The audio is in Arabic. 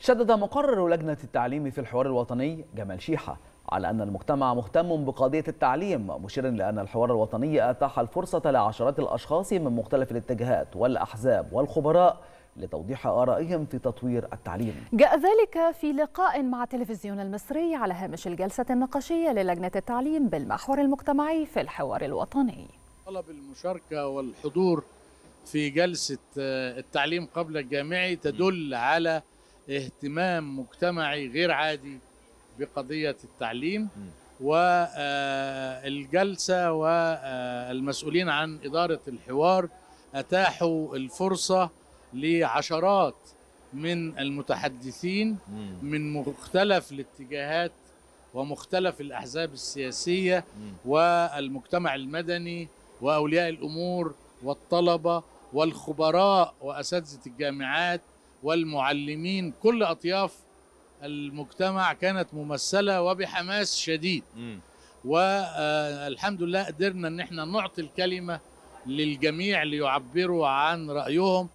شدد مقرر لجنة التعليم في الحوار الوطني جمال شيحة على أن المجتمع مهتم بقضية التعليم مشيرا لأن الحوار الوطني أتاح الفرصة لعشرات الأشخاص من مختلف الاتجاهات والأحزاب والخبراء لتوضيح آرائهم في تطوير التعليم جاء ذلك في لقاء مع التلفزيون المصري على هامش الجلسة النقاشية للجنة التعليم بالمحور المجتمعي في الحوار الوطني طلب المشاركة والحضور في جلسة آه، التعليم قبل الجامعي تدل على اهتمام مجتمعي غير عادي بقضية التعليم والجلسة والمسؤولين عن إدارة الحوار أتاحوا الفرصة لعشرات من المتحدثين من مختلف الاتجاهات ومختلف الأحزاب السياسية والمجتمع المدني وأولياء الأمور والطلبة والخبراء وأساتذة الجامعات والمعلمين كل أطياف المجتمع كانت ممثلة وبحماس شديد م. والحمد لله قدرنا أن احنا نعطي الكلمة للجميع ليعبروا عن رأيهم